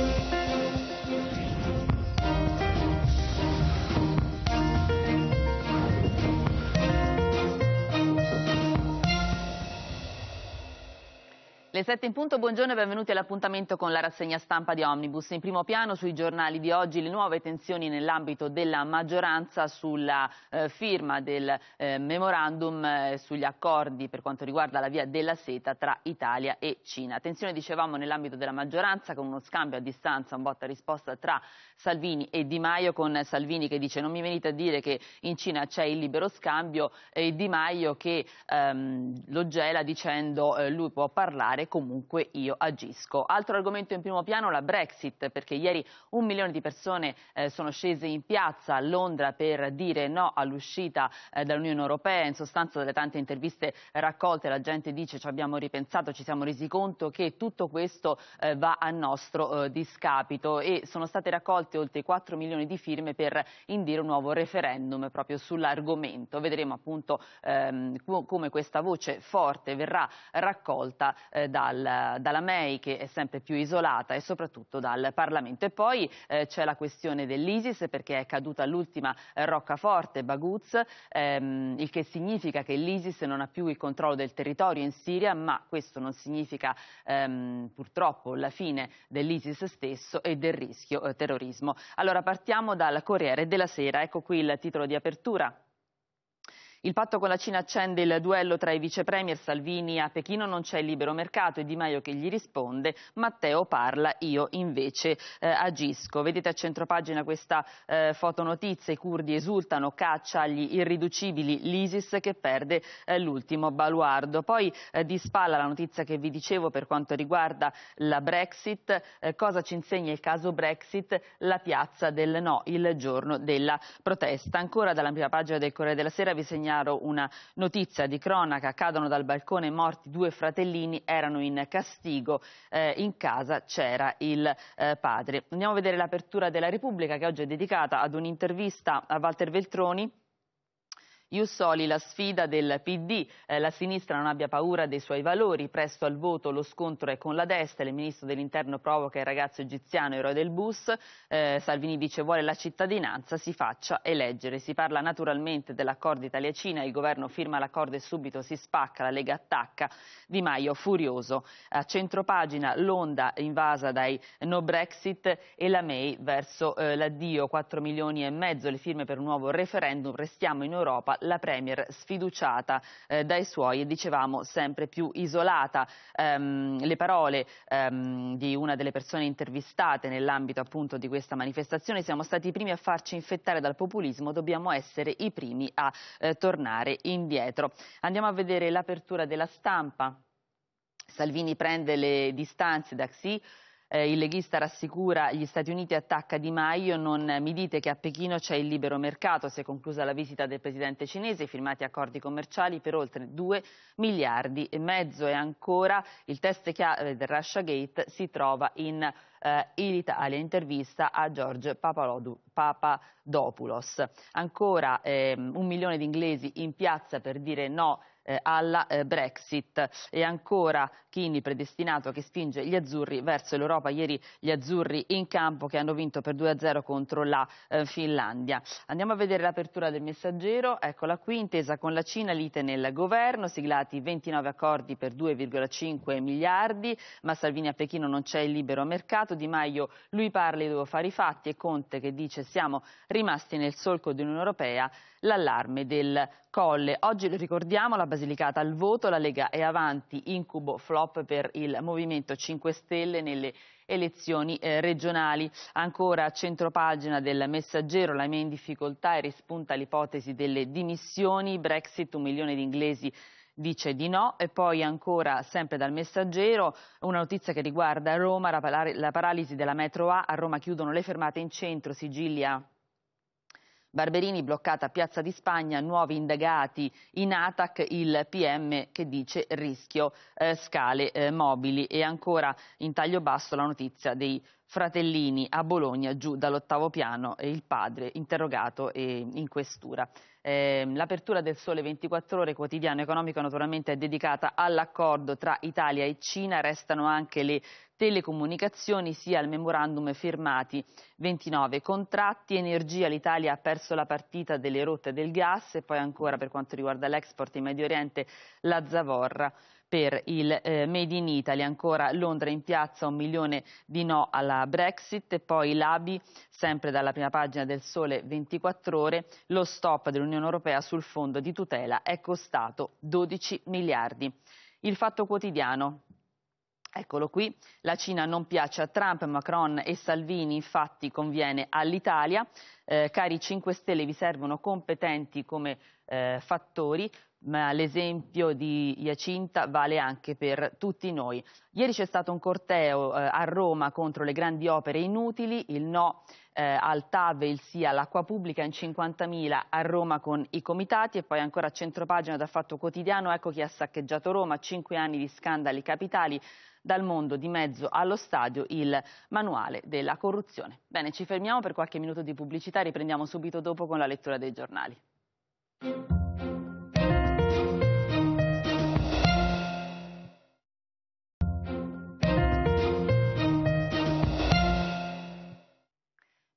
Thank you. Le 7 in punto, buongiorno e benvenuti all'appuntamento con la rassegna stampa di Omnibus. In primo piano sui giornali di oggi le nuove tensioni nell'ambito della maggioranza sulla eh, firma del eh, memorandum eh, sugli accordi per quanto riguarda la via della seta tra Italia e Cina. Tensione dicevamo nell'ambito della maggioranza con uno scambio a distanza, un botta risposta tra Salvini e Di Maio con Salvini che dice non mi venite a dire che in Cina c'è il libero scambio e Di Maio che ehm, lo gela dicendo eh, lui può parlare comunque io agisco. Altro argomento in primo piano, la Brexit, perché ieri un milione di persone eh, sono scese in piazza a Londra per dire no all'uscita eh, dall'Unione Europea. In sostanza, dalle tante interviste raccolte, la gente dice ci abbiamo ripensato, ci siamo resi conto che tutto questo eh, va a nostro eh, discapito e sono state raccolte oltre 4 milioni di firme per indire un nuovo referendum proprio sull'argomento. Vedremo appunto ehm, come questa voce forte verrà raccolta eh, da dal, dalla MEI che è sempre più isolata e soprattutto dal Parlamento. E poi eh, c'è la questione dell'ISIS perché è caduta l'ultima eh, roccaforte, Baguz, ehm, il che significa che l'ISIS non ha più il controllo del territorio in Siria, ma questo non significa ehm, purtroppo la fine dell'ISIS stesso e del rischio eh, terrorismo. Allora partiamo dal Corriere della Sera, ecco qui il titolo di apertura. Il patto con la Cina accende il duello tra i vicepremier Salvini a Pechino non c'è il libero mercato e Di Maio che gli risponde Matteo parla, io invece eh, agisco. Vedete a centropagina questa eh, fotonotizia, i curdi esultano, caccia agli irriducibili l'ISIS che perde eh, l'ultimo baluardo. Poi eh, di spalla la notizia che vi dicevo per quanto riguarda la Brexit, eh, cosa ci insegna il caso Brexit? La piazza del no, il giorno della protesta. Ancora dalla prima pagina del Corriere della Sera vi segnalo Legnaro una notizia di cronaca, cadono dal balcone morti due fratellini, erano in castigo, eh, in casa c'era il eh, padre. Andiamo a vedere l'apertura della Repubblica che oggi è dedicata ad un'intervista a Walter Veltroni Jussoli la sfida del PD, eh, la sinistra non abbia paura dei suoi valori, presto al voto lo scontro è con la destra, il ministro dell'interno provoca il ragazzo egiziano eroe del bus, eh, Salvini dice vuole la cittadinanza, si faccia eleggere. Si parla naturalmente dell'accordo Italia-Cina, il governo firma l'accordo e subito si spacca, la Lega attacca, Di Maio furioso. A centropagina l'onda invasa dai no Brexit e la May verso eh, l'addio, 4 milioni e mezzo le firme per un nuovo referendum, restiamo in Europa la Premier sfiduciata eh, dai suoi e dicevamo sempre più isolata. Ehm, le parole ehm, di una delle persone intervistate nell'ambito appunto di questa manifestazione siamo stati i primi a farci infettare dal populismo, dobbiamo essere i primi a eh, tornare indietro. Andiamo a vedere l'apertura della stampa. Salvini prende le distanze da Xi, eh, il leghista rassicura gli Stati Uniti attacca Di Maio, non mi dite che a Pechino c'è il libero mercato, si è conclusa la visita del presidente cinese, firmati accordi commerciali per oltre 2 miliardi e mezzo e ancora il test chiave del Russia Gate si trova in, eh, in Italia, intervista a George Papadopoulos. Ancora eh, un milione di inglesi in piazza per dire no eh, alla eh, Brexit. E ancora Chini predestinato che spinge gli azzurri verso l'Europa. Ieri gli azzurri in campo che hanno vinto per 2-0 contro la eh, Finlandia. Andiamo a vedere l'apertura del messaggero. Eccola qui, intesa con la Cina, lite nel governo, siglati 29 accordi per 2,5 miliardi, ma Salvini a Pechino non c'è il libero mercato. Di Maio lui parla e devo fare i fatti e Conte che dice siamo rimasti nel solco dell'Unione Europea l'allarme del Colle. Oggi, lo ricordiamo, la Basilicata al voto, la Lega è avanti, incubo flop per il Movimento 5 Stelle nelle elezioni eh, regionali. Ancora a centropagina del messaggero la mia in difficoltà e rispunta l'ipotesi delle dimissioni, Brexit, un milione di inglesi dice di no e poi ancora sempre dal messaggero una notizia che riguarda Roma, la, paralisi della metro A, a Roma chiudono le fermate in centro, Sicilia Barberini bloccata a Piazza di Spagna, nuovi indagati in ATAC, il PM che dice rischio eh, scale eh, mobili e ancora in taglio basso la notizia dei fratellini a Bologna giù dall'ottavo piano e il padre interrogato eh, in questura. Eh, l'apertura del Sole 24 Ore quotidiano economico naturalmente è dedicata all'accordo tra Italia e Cina, restano anche le telecomunicazioni sia al memorandum firmati 29 contratti, energia l'Italia ha perso la partita delle rotte del gas e poi ancora per quanto riguarda l'export in Medio Oriente la zavorra per il eh, Made in Italy, ancora Londra in piazza un milione di no alla Brexit e poi l'ABI sempre dalla prima pagina del Sole 24 ore, lo stop dell'Unione dell'Unione Europea sul fondo di tutela è costato 12 miliardi. Il fatto quotidiano. Eccolo qui, la Cina non piace a Trump, Macron e Salvini infatti conviene all'Italia. Eh, cari 5 Stelle vi servono competenti come eh, fattori, ma l'esempio di Jacinta vale anche per tutti noi. Ieri c'è stato un corteo eh, a Roma contro le grandi opere inutili, il no eh, al TAV il SIA, l'acqua pubblica in 50.000 a Roma con i comitati e poi ancora a centropagina da Fatto Quotidiano, ecco chi ha saccheggiato Roma, 5 anni di scandali capitali, dal mondo di mezzo allo stadio il manuale della corruzione. Bene, ci fermiamo per qualche minuto di pubblicità, riprendiamo subito dopo con la lettura dei giornali.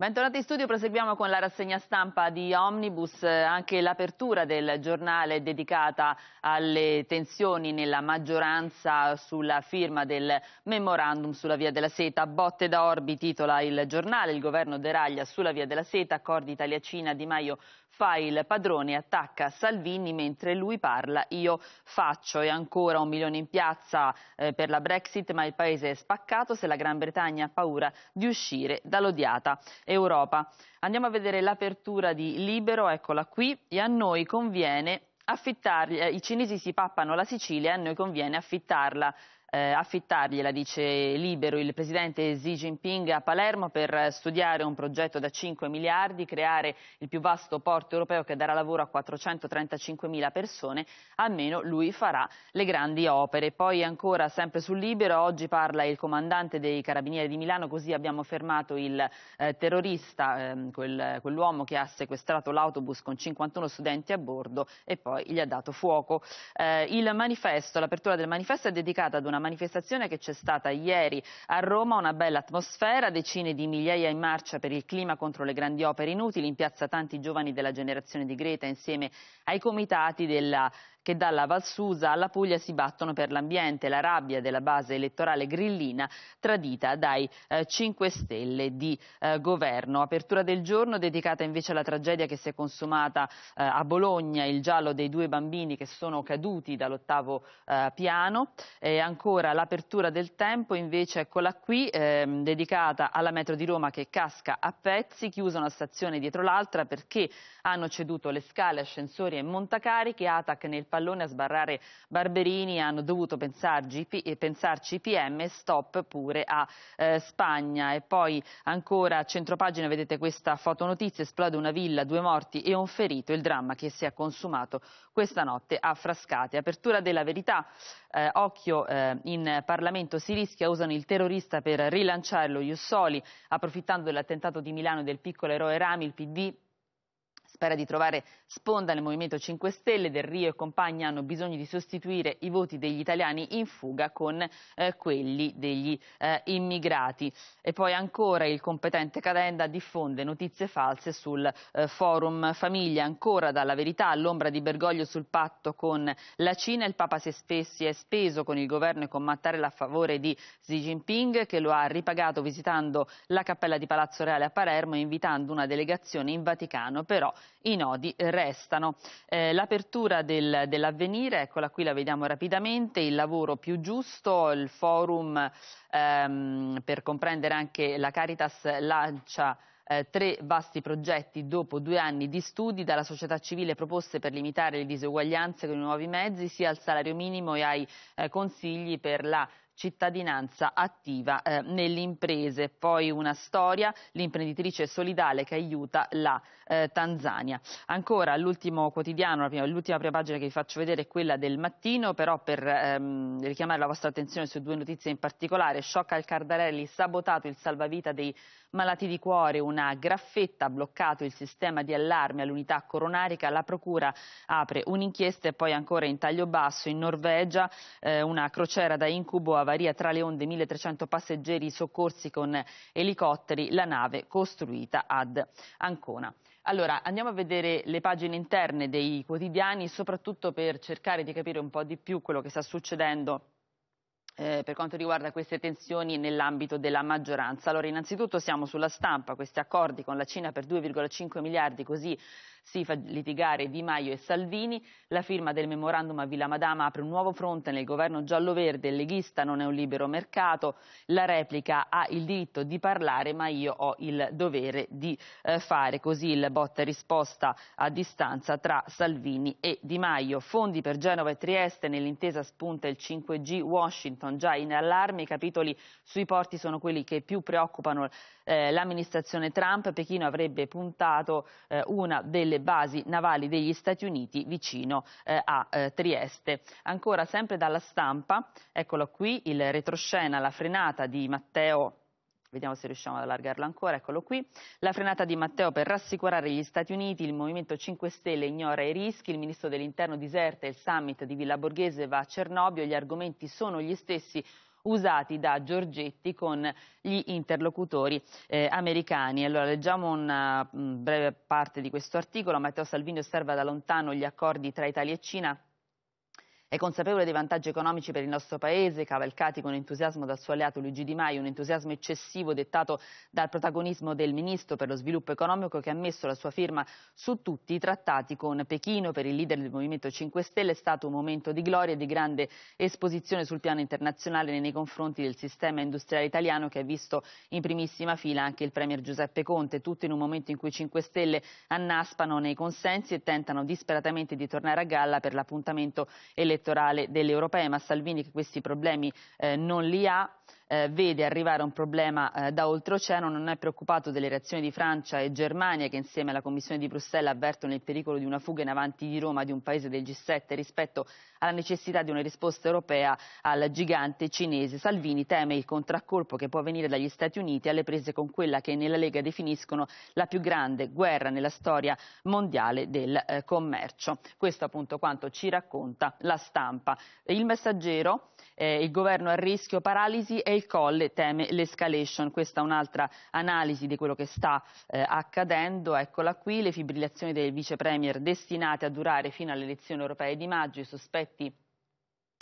Bentornati in studio, proseguiamo con la rassegna stampa di Omnibus, anche l'apertura del giornale dedicata alle tensioni nella maggioranza sulla firma del memorandum sulla via della seta. Botte da Orbi titola il giornale, il governo deraglia sulla via della seta, accordi Italia-Cina, Di Maio fa il padrone, attacca Salvini mentre lui parla, io faccio. E ancora un milione in piazza eh, per la Brexit, ma il paese è spaccato se la Gran Bretagna ha paura di uscire dall'odiata. Europa. Andiamo a vedere l'apertura di Libero, eccola qui, e a noi conviene affittarla, eh, i cinesi si pappano la Sicilia e a noi conviene affittarla eh, affittargliela, dice libero il presidente Xi Jinping a Palermo per studiare un progetto da 5 miliardi, creare il più vasto porto europeo che darà lavoro a 435 mila persone, almeno lui farà le grandi opere. Poi ancora sempre sul libero, oggi parla il comandante dei carabinieri di Milano, così abbiamo fermato il eh, terrorista, eh, quel, quell'uomo che ha sequestrato l'autobus con 51 studenti a bordo e poi gli ha dato fuoco. Eh, il manifesto, l'apertura del manifesto è dedicata ad una una manifestazione che c'è stata ieri a Roma, una bella atmosfera, decine di migliaia in marcia per il clima contro le grandi opere inutili, in piazza tanti giovani della generazione di Greta insieme ai comitati della che dalla Valsusa alla Puglia si battono per l'ambiente, la rabbia della base elettorale grillina tradita dai eh, 5 Stelle di eh, governo. Apertura del giorno dedicata invece alla tragedia che si è consumata eh, a Bologna, il giallo dei due bambini che sono caduti dall'ottavo eh, piano e ancora l'apertura del tempo invece eccola qui ehm, dedicata alla metro di Roma che casca a pezzi, chiusa una stazione dietro l'altra perché hanno ceduto le scale, ascensori e montacariche, ATAC nel pallone a sbarrare Barberini, hanno dovuto pensarci, eh, pensarci PM, stop pure a eh, Spagna. E poi ancora a centropagina vedete questa fotonotizia, esplode una villa, due morti e un ferito, il dramma che si è consumato questa notte a Frascate. Apertura della verità, eh, occhio eh, in Parlamento, si rischia, usano il terrorista per rilanciarlo, Jussoli, approfittando dell'attentato di Milano del piccolo eroe Rami, il PD Spera di trovare sponda nel Movimento 5 Stelle, Del Rio e compagni hanno bisogno di sostituire i voti degli italiani in fuga con eh, quelli degli eh, immigrati. E poi ancora il competente Cadenda diffonde notizie false sul eh, forum famiglia. Ancora dalla verità all'ombra di Bergoglio sul patto con la Cina, il Papa si è, speso, si è speso con il governo e con Mattarella a favore di Xi Jinping che lo ha ripagato visitando la cappella di Palazzo Reale a Palermo invitando una delegazione in Vaticano. Però i nodi restano. Eh, l'apertura del, dell'avvenire, eccola qui, la vediamo rapidamente, il lavoro più giusto, il forum ehm, per comprendere anche la Caritas lancia eh, tre vasti progetti dopo due anni di studi dalla società civile proposte per limitare le diseguaglianze con i nuovi mezzi, sia al salario minimo e ai eh, consigli per la cittadinanza attiva eh, nelle imprese. Poi una storia, l'imprenditrice solidale che aiuta la eh, Tanzania. Ancora l'ultimo quotidiano, l'ultima prima pagina che vi faccio vedere è quella del mattino, però per ehm, richiamare la vostra attenzione su due notizie in particolare, shock al Cardarelli, sabotato il salvavita dei malati di cuore, una graffetta ha bloccato il sistema di allarme all'unità coronarica, la procura apre un'inchiesta e poi ancora in taglio basso in Norvegia eh, una crociera da incubo varia tra le onde 1300 passeggeri soccorsi con elicotteri, la nave costruita ad Ancona. Allora, andiamo a vedere le pagine interne dei quotidiani, soprattutto per cercare di capire un po' di più quello che sta succedendo eh, per quanto riguarda queste tensioni nell'ambito della maggioranza. Allora, innanzitutto siamo sulla stampa, questi accordi con la Cina per 2,5 miliardi, così si fa litigare Di Maio e Salvini, la firma del memorandum a Villa Madama apre un nuovo fronte nel governo giallo-verde, il leghista non è un libero mercato, la replica ha il diritto di parlare ma io ho il dovere di eh, fare, così il botta risposta a distanza tra Salvini e Di Maio. Fondi per Genova e Trieste, nell'intesa spunta il 5G Washington, già in allarme, i capitoli sui porti sono quelli che più preoccupano eh, l'amministrazione Trump, Pechino avrebbe puntato eh, una delle delle basi navali degli Stati Uniti vicino eh, a eh, Trieste. Ancora sempre dalla stampa, eccolo qui, il retroscena, la frenata di Matteo Vediamo se riusciamo ad allargarlo ancora, eccolo qui. La frenata di Matteo per rassicurare gli Stati Uniti, il Movimento 5 Stelle ignora i rischi, il Ministro dell'Interno diserta il summit di Villa Borghese va a Cernobio, gli argomenti sono gli stessi usati da Giorgetti con gli interlocutori eh, americani. Allora, leggiamo una mm, breve parte di questo articolo. Matteo Salvini osserva da lontano gli accordi tra Italia e Cina è consapevole dei vantaggi economici per il nostro Paese, cavalcati con entusiasmo dal suo alleato Luigi Di Maio, un entusiasmo eccessivo dettato dal protagonismo del Ministro per lo Sviluppo Economico che ha messo la sua firma su tutti i trattati con Pechino. Per il leader del Movimento 5 Stelle è stato un momento di gloria e di grande esposizione sul piano internazionale nei confronti del sistema industriale italiano che ha visto in primissima fila anche il Premier Giuseppe Conte, tutto in un momento in cui 5 Stelle annaspano nei consensi e tentano disperatamente di tornare a galla per l'appuntamento elettorale elettorale delle europee, ma Salvini che questi problemi eh, non li ha, eh, vede arrivare un problema eh, da oltreoceano, non è preoccupato delle reazioni di Francia e Germania che insieme alla Commissione di Bruxelles avvertono il pericolo di una fuga in avanti di Roma di un paese del G7 rispetto alla necessità di una risposta europea al gigante cinese. Salvini teme il contraccolpo che può venire dagli Stati Uniti alle prese con quella che nella Lega definiscono la più grande guerra nella storia mondiale del eh, commercio. Questo appunto quanto ci racconta la stampa. Il messaggero eh, il governo a rischio paralisi e il Colle teme l'escalation. Questa è un'altra analisi di quello che sta eh, accadendo. Eccola qui, le fibrillazioni del vice premier destinate a durare fino alle elezioni europee di maggio, i sospetti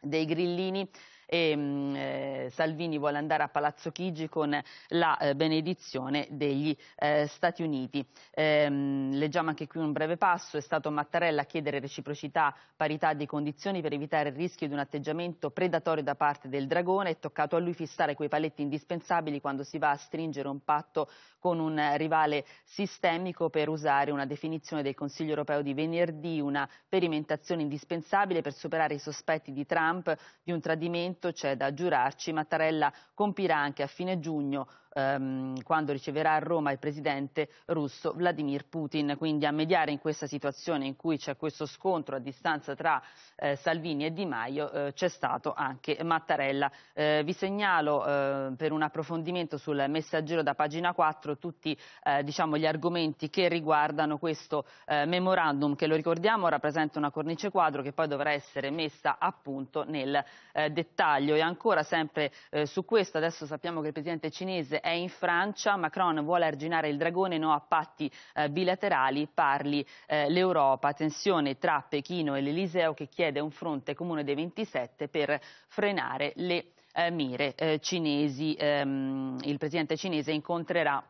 dei grillini e mh, eh, Salvini vuole andare a Palazzo Chigi con la eh, benedizione degli eh, Stati Uniti. Ehm, leggiamo anche qui un breve passo, è stato Mattarella a chiedere reciprocità, parità di condizioni per evitare il rischio di un atteggiamento predatorio da parte del dragone, è toccato a lui fissare quei paletti indispensabili quando si va a stringere un patto con un rivale sistemico per usare una definizione del Consiglio europeo di venerdì, una perimentazione indispensabile per superare i sospetti di Trump di un tradimento tutto c'è da giurarci. Mattarella compirà anche a fine giugno ehm, quando riceverà a Roma il presidente russo Vladimir Putin. Quindi a mediare in questa situazione in cui c'è questo scontro a distanza tra eh, Salvini e Di Maio eh, c'è stato anche Mattarella. Eh, vi segnalo eh, per un approfondimento sul messaggero da pagina 4 tutti eh, diciamo, gli argomenti che riguardano questo eh, memorandum che lo ricordiamo rappresenta una cornice quadro che poi dovrà essere messa a punto nel dettaglio. E ancora sempre su questo adesso sappiamo che il presidente cinese è in Francia, Macron vuole arginare il dragone, no a patti eh, bilaterali, parli eh, l'Europa, tensione tra Pechino e l'Eliseo che chiede un fronte comune dei 27 per frenare le eh, mire eh, cinesi. Ehm, il presidente cinese incontrerà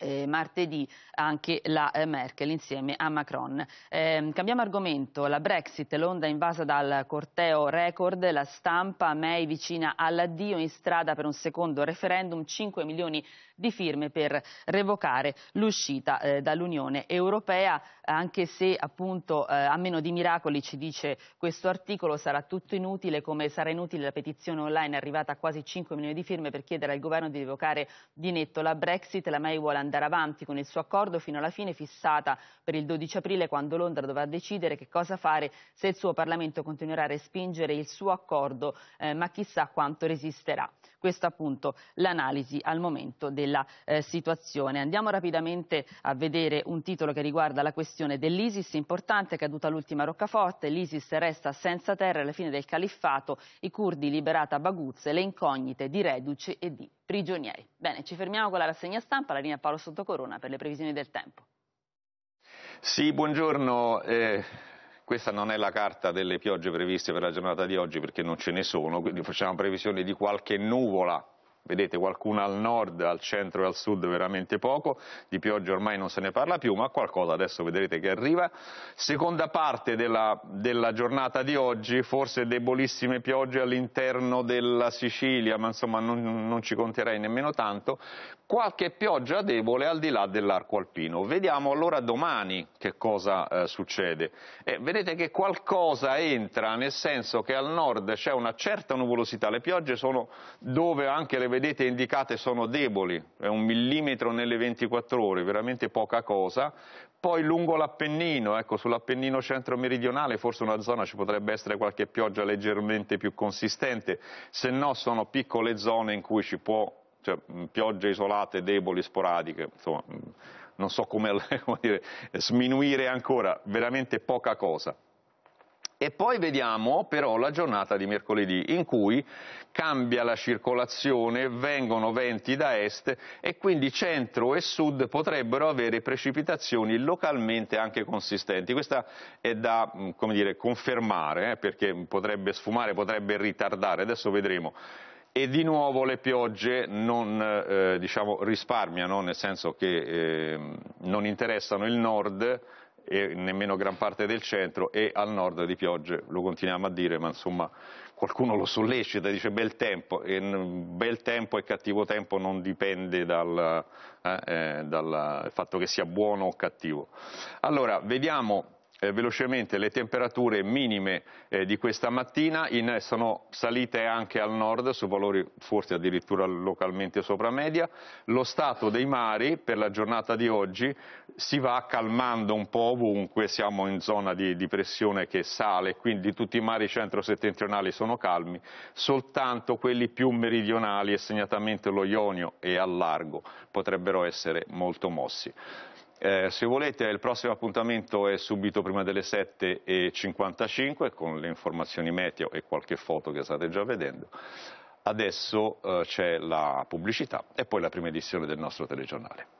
eh, martedì anche la eh, Merkel insieme a Macron. Eh, cambiamo argomento, la Brexit, l'onda invasa dal corteo record, la stampa, May vicina all'addio in strada per un secondo referendum, 5 milioni di firme per revocare l'uscita eh, dall'Unione Europea, anche se appunto eh, a meno di miracoli ci dice questo articolo sarà tutto inutile, come sarà inutile la petizione online arrivata a quasi 5 milioni di firme per chiedere al governo di revocare di netto la Brexit, la May vuole andare andare avanti con il suo accordo fino alla fine fissata per il 12 aprile quando Londra dovrà decidere che cosa fare se il suo Parlamento continuerà a respingere il suo accordo, eh, ma chissà quanto resisterà questa appunto l'analisi al momento della eh, situazione. Andiamo rapidamente a vedere un titolo che riguarda la questione dell'ISIS, importante, caduta l'ultima roccaforte, l'ISIS resta senza terra alla fine del califfato, i curdi liberata a Baguzze, le incognite di reduce e di prigionieri. Bene, ci fermiamo con la rassegna stampa, la linea Paolo Sottocorona per le previsioni del tempo. Sì, buongiorno. Eh... Questa non è la carta delle piogge previste per la giornata di oggi perché non ce ne sono, quindi facciamo previsione di qualche nuvola vedete qualcuna al nord, al centro e al sud veramente poco, di pioggia ormai non se ne parla più, ma qualcosa adesso vedrete che arriva. Seconda parte della, della giornata di oggi, forse debolissime piogge all'interno della Sicilia, ma insomma non, non ci conterei nemmeno tanto, qualche pioggia debole al di là dell'arco alpino. Vediamo allora domani che cosa eh, succede. Eh, vedete che qualcosa entra, nel senso che al nord c'è una certa nuvolosità, le piogge sono dove anche le vedete vedete indicate sono deboli, è un millimetro nelle 24 ore, veramente poca cosa, poi lungo l'Appennino, ecco, sull'Appennino centro-meridionale forse una zona ci potrebbe essere qualche pioggia leggermente più consistente, se no sono piccole zone in cui ci può, cioè piogge isolate, deboli, sporadiche, insomma, non so come, come dire, sminuire ancora, veramente poca cosa. E poi vediamo però la giornata di mercoledì in cui cambia la circolazione, vengono venti da est e quindi centro e sud potrebbero avere precipitazioni localmente anche consistenti. Questa è da mm, dire, confermare eh, perché potrebbe sfumare, potrebbe ritardare, adesso vedremo e di nuovo le piogge non eh, diciamo, risparmiano, nel senso che eh, non interessano il nord, e nemmeno gran parte del centro e al nord di piogge, lo continuiamo a dire, ma insomma qualcuno lo sollecita, dice bel tempo, e bel tempo e cattivo tempo non dipende dal, eh, eh, dal fatto che sia buono o cattivo. Allora, vediamo eh, velocemente le temperature minime eh, di questa mattina in, sono salite anche al nord su valori forse addirittura localmente sopra media. Lo stato dei mari per la giornata di oggi si va calmando un po' ovunque, siamo in zona di, di pressione che sale, quindi tutti i mari centro-settentrionali sono calmi, soltanto quelli più meridionali e segnatamente lo Ionio e al largo potrebbero essere molto mossi. Eh, se volete il prossimo appuntamento è subito prima delle 7.55 con le informazioni meteo e qualche foto che state già vedendo. Adesso eh, c'è la pubblicità e poi la prima edizione del nostro telegiornale.